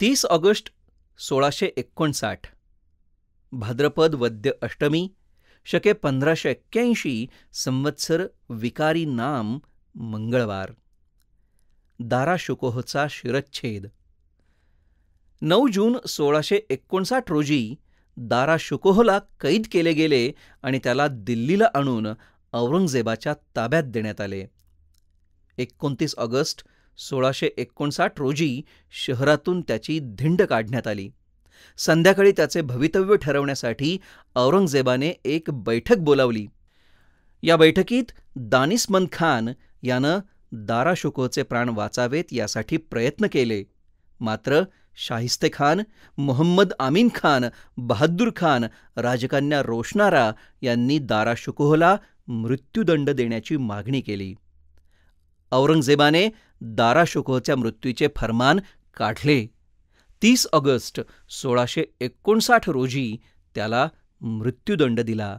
तीस ऑगस्ट सोळाशे एकोणसाठ भाद्रपद वद्य अष्टमी शके पंधराशे एक्क्याऐंशी संवत्सर विकारी नाम मंगळवार दारा शुकोहचा शिरच्छेद नऊ जून सोळाशे एकोणसाठ रोजी दारा शुकोहला कैद केले गेले आणि त्याला दिल्लीला आणून औरंगजेबाच्या ताब्यात देण्यात आले एकोणतीस ऑगस्ट सोळाशे एकोणसाठ रोजी शहरातून त्याची धिंड काढण्यात आली संध्याकाळी त्याचे भवितव्य ठरवण्यासाठी औरंगजेबाने एक बैठक बोलावली या बैठकीत दानिसमन खान यानं दाराशुकोचे प्राण वाचावेत यासाठी प्रयत्न केले मात्र शाहिस्ते खान मोहम्मद आमीन खान बहादूर खान राजकन्या रोशनारा यांनी दाराशुकोहला मृत्यूदंड देण्याची मागणी केली औरंगजेबाने दाराशुकोच्या मृत्यूचे फरमान काढले तीस ऑगस्ट सोळाशे एकोणसाठ रोजी त्याला मृत्यूदंड दिला